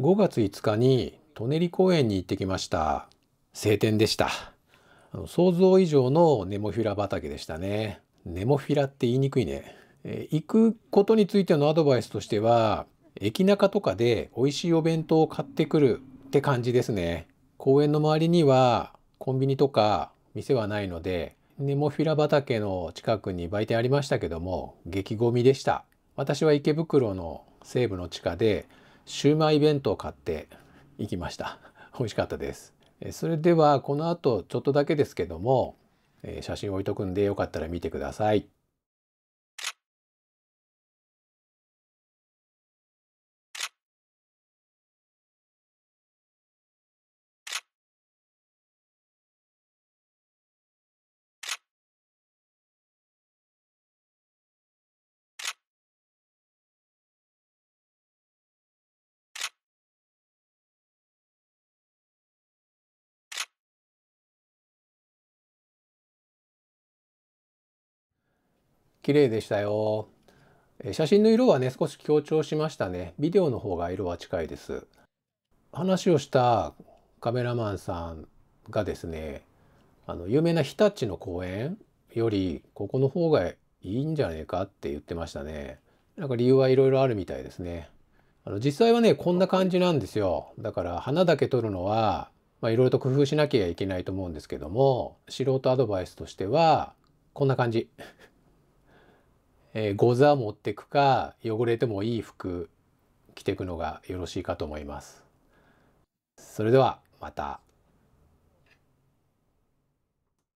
5月5日に舎人公園に行ってきました。晴天でした。想像以上のネモフィラ畑でしたね。ネモフィラって言いにくいね。行くことについてのアドバイスとしては、駅中とかで美味しいお弁当を買ってくるって感じですね。公園の周りにはコンビニとか店はないので、ネモフィラ畑の近くに売店ありましたけども、激ゴミでした。私は池袋の西部の地下でシューマイ弁当を買っていきました 美味しかったですそれではこの後ちょっとだけですけども写真置いとくんでよかったら見てください綺麗でしたよ。写真の色はね、少し強調しましたね。ビデオの方が色は近いです。話をしたカメラマンさんがですね、あの、有名な日立の公園より、ここの方がいいんじゃねえかって言ってましたね。なんか理由はいろいろあるみたいですね。あの、実際はね、こんな感じなんですよ。だから花だけ撮るのは、まあ、いろいろと工夫しなきゃいけないと思うんですけども、素人アドバイスとしては、こんな感じ。えー、ゴザ持ってくか汚れてもいい服着てくのがよろしいかと思います。それではまた。